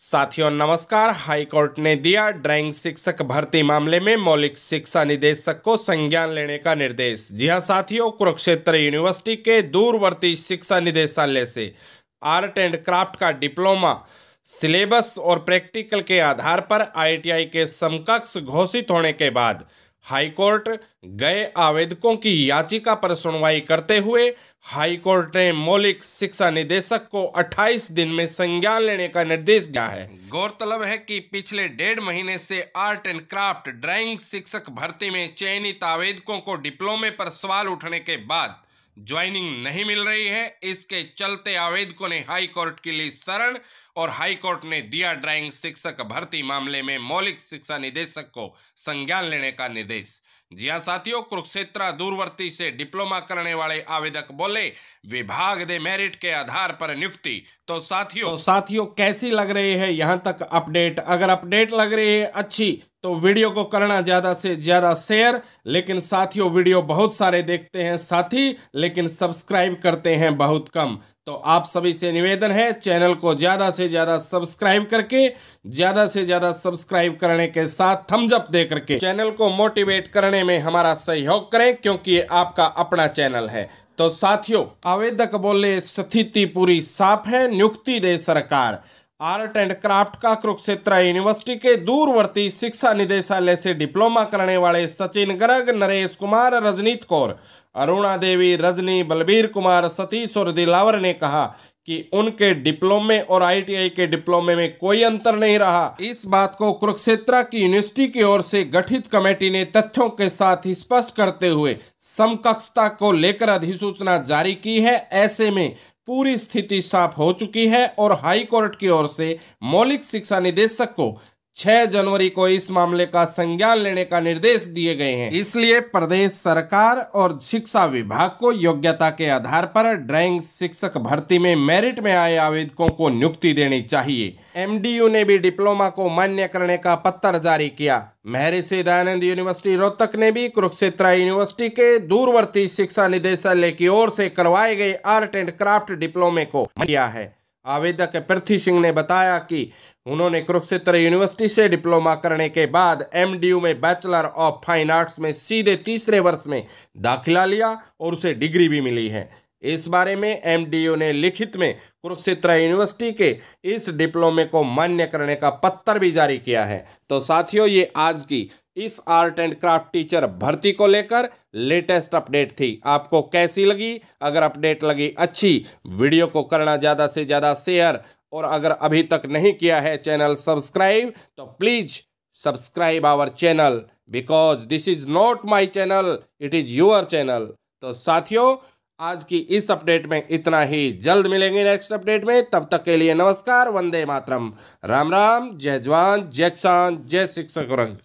साथियों नमस्कार हाईकोर्ट ने दिया ड्राइंग शिक्षक भर्ती मामले में मौलिक शिक्षा निदेशक को संज्ञान लेने का निर्देश जी हां साथियों कुरुक्षेत्र यूनिवर्सिटी के दूरवर्ती शिक्षा निदेशालय से आर्ट एंड क्राफ्ट का डिप्लोमा सिलेबस और प्रैक्टिकल के आधार पर आईटीआई के समकक्ष घोषित होने के बाद हाईकोर्ट गए आवेदकों की याचिका पर सुनवाई करते हुए हाईकोर्ट ने मौलिक शिक्षा निदेशक को 28 दिन में संज्ञान लेने का निर्देश दिया है गौरतलब है कि पिछले डेढ़ महीने से आर्ट एंड क्राफ्ट ड्राइंग शिक्षक भर्ती में चयनित आवेदकों को डिप्लोमे पर सवाल उठने के बाद ज्वाइनिंग नहीं मिल रही है इसके चलते आवेदकों ने हाई कोर्ट की लिए शरण और हाई कोर्ट ने दिया ड्राइंग शिक्षक भर्ती मामले में मौलिक शिक्षा निदेशक को संज्ञान लेने का निर्देश जी हाँ साथियों कुरुक्षेत्र दूरवर्ती से डिप्लोमा करने वाले आवेदक बोले विभाग दे मेरिट के आधार पर नियुक्ति तो साथियों तो साथियों कैसी लग रही है यहां तक अपडेट अगर अपडेट लग रही है अच्छी तो वीडियो को करना ज़्यादा से ज़्यादा शेयर लेकिन साथियों वीडियो बहुत सारे देखते हैं साथी लेकिन सब्सक्राइब करते हैं बहुत कम तो आप सभी से निवेदन है चैनल को ज़्यादा से ज़्यादा सब्सक्राइब करके ज़्यादा से ज़्यादा सब्सक्राइब करने के साथ थम्सअप दे करके चैनल को मोटिवेट करने में हमारा सहयोग करें क्योंकि ये आपका अपना चैनल है तो साथियों आवेदक बोले स्थिति पूरी साफ है नियुक्ति दे सरकार आर्ट एंड क्राफ्ट का कुरुक्षेत्र यूनिवर्सिटी के दूरवर्ती शिक्षा निदेशालय से डिप्लोमा करने वाले सचिन गर्ग नरेश कुमार रजनीत कौर अरुणा देवी रजनी बलबीर कुमार सतीश और दिलावर ने कहा कि उनके डिप्लोमे और आईटीआई के डिप्लोमे में कोई अंतर नहीं रहा इस बात को कुरुक्षेत्र की यूनिवर्सिटी की ओर से गठित कमेटी ने तथ्यों के साथ स्पष्ट करते हुए समकक्षता को लेकर अधिसूचना जारी की है ऐसे में पूरी स्थिति साफ हो चुकी है और हाई कोर्ट की ओर से मौलिक शिक्षा निदेशक को 6 जनवरी को इस मामले का संज्ञान लेने का निर्देश दिए गए हैं इसलिए प्रदेश सरकार और शिक्षा विभाग को योग्यता के आधार पर ड्राइंग शिक्षक भर्ती में मेरिट में आए आवेदकों को नियुक्ति देनी चाहिए एमडीयू ने भी डिप्लोमा को मान्य करने का पत्र जारी किया महर्षि दयानंद यूनिवर्सिटी रोहतक ने भी कुरुक्षेत्र यूनिवर्सिटी के दूरवर्ती शिक्षा निदेशालय की ओर से करवाए गए आर्ट एंड क्राफ्ट डिप्लोमे को किया है आवेदक पृथ्वी सिंह ने बताया कि उन्होंने कुरुक्षेत्र यूनिवर्सिटी से डिप्लोमा करने के बाद एमडीयू में बैचलर ऑफ फाइन आर्ट्स में सीधे तीसरे वर्ष में दाखिला लिया और उसे डिग्री भी मिली है इस बारे में एमडीयू ने लिखित में कुरुक्षेत्र यूनिवर्सिटी के इस डिप्लोमे को मान्य करने का पत्र भी जारी किया है तो साथियों ये आज की इस आर्ट एंड क्राफ्ट टीचर भर्ती को लेकर लेटेस्ट अपडेट थी आपको कैसी लगी अगर अपडेट लगी अच्छी वीडियो को करना ज़्यादा से ज़्यादा शेयर और अगर अभी तक नहीं किया है चैनल सब्सक्राइब तो please subscribe our channel because this is not my channel it is your channel तो साथियों आज की इस अपडेट में इतना ही जल्द मिलेंगे नेक्स्ट अपडेट में तब तक के लिए नमस्कार वंदे मातरम राम राम जय जवान जय किसान जय शिक्षक रंग